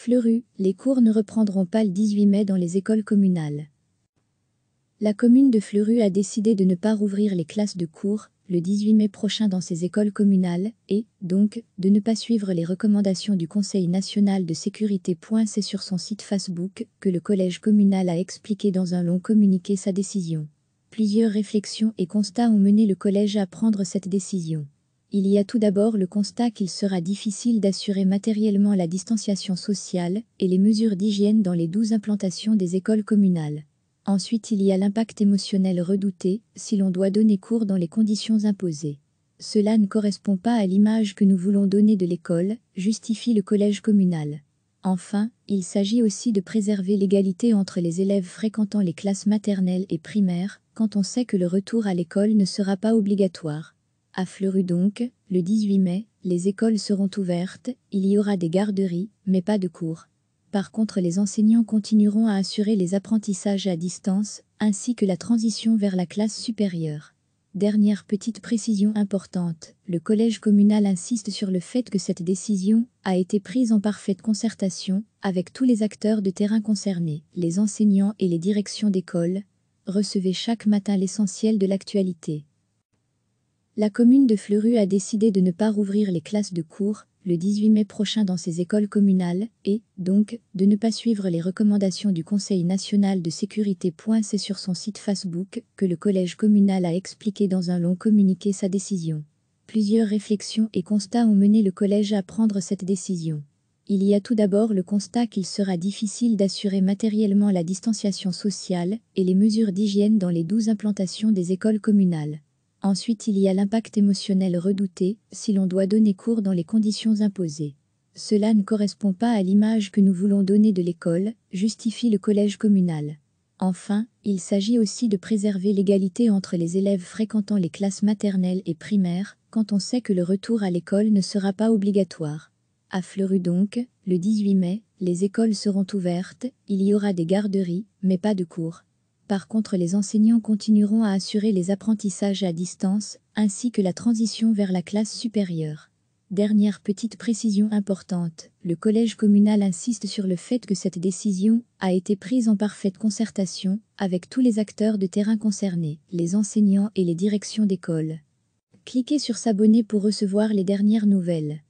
Fleuru, les cours ne reprendront pas le 18 mai dans les écoles communales. La commune de Fleuru a décidé de ne pas rouvrir les classes de cours le 18 mai prochain dans ses écoles communales et, donc, de ne pas suivre les recommandations du Conseil national de sécurité. C'est sur son site Facebook que le collège communal a expliqué dans un long communiqué sa décision. Plusieurs réflexions et constats ont mené le collège à prendre cette décision. Il y a tout d'abord le constat qu'il sera difficile d'assurer matériellement la distanciation sociale et les mesures d'hygiène dans les douze implantations des écoles communales. Ensuite, il y a l'impact émotionnel redouté si l'on doit donner cours dans les conditions imposées. Cela ne correspond pas à l'image que nous voulons donner de l'école, justifie le collège communal. Enfin, il s'agit aussi de préserver l'égalité entre les élèves fréquentant les classes maternelles et primaires, quand on sait que le retour à l'école ne sera pas obligatoire. À Fleurus donc, le 18 mai, les écoles seront ouvertes, il y aura des garderies, mais pas de cours. Par contre, les enseignants continueront à assurer les apprentissages à distance, ainsi que la transition vers la classe supérieure. Dernière petite précision importante, le collège communal insiste sur le fait que cette décision a été prise en parfaite concertation avec tous les acteurs de terrain concernés, les enseignants et les directions d'école. recevaient chaque matin l'essentiel de l'actualité la commune de Fleuru a décidé de ne pas rouvrir les classes de cours le 18 mai prochain dans ses écoles communales et, donc, de ne pas suivre les recommandations du Conseil national de sécurité. C'est sur son site Facebook que le collège communal a expliqué dans un long communiqué sa décision. Plusieurs réflexions et constats ont mené le collège à prendre cette décision. Il y a tout d'abord le constat qu'il sera difficile d'assurer matériellement la distanciation sociale et les mesures d'hygiène dans les douze implantations des écoles communales. Ensuite, il y a l'impact émotionnel redouté, si l'on doit donner cours dans les conditions imposées. Cela ne correspond pas à l'image que nous voulons donner de l'école, justifie le collège communal. Enfin, il s'agit aussi de préserver l'égalité entre les élèves fréquentant les classes maternelles et primaires, quand on sait que le retour à l'école ne sera pas obligatoire. À Fleury donc, le 18 mai, les écoles seront ouvertes, il y aura des garderies, mais pas de cours. Par contre, les enseignants continueront à assurer les apprentissages à distance, ainsi que la transition vers la classe supérieure. Dernière petite précision importante, le collège communal insiste sur le fait que cette décision a été prise en parfaite concertation avec tous les acteurs de terrain concernés, les enseignants et les directions d'école. Cliquez sur s'abonner pour recevoir les dernières nouvelles.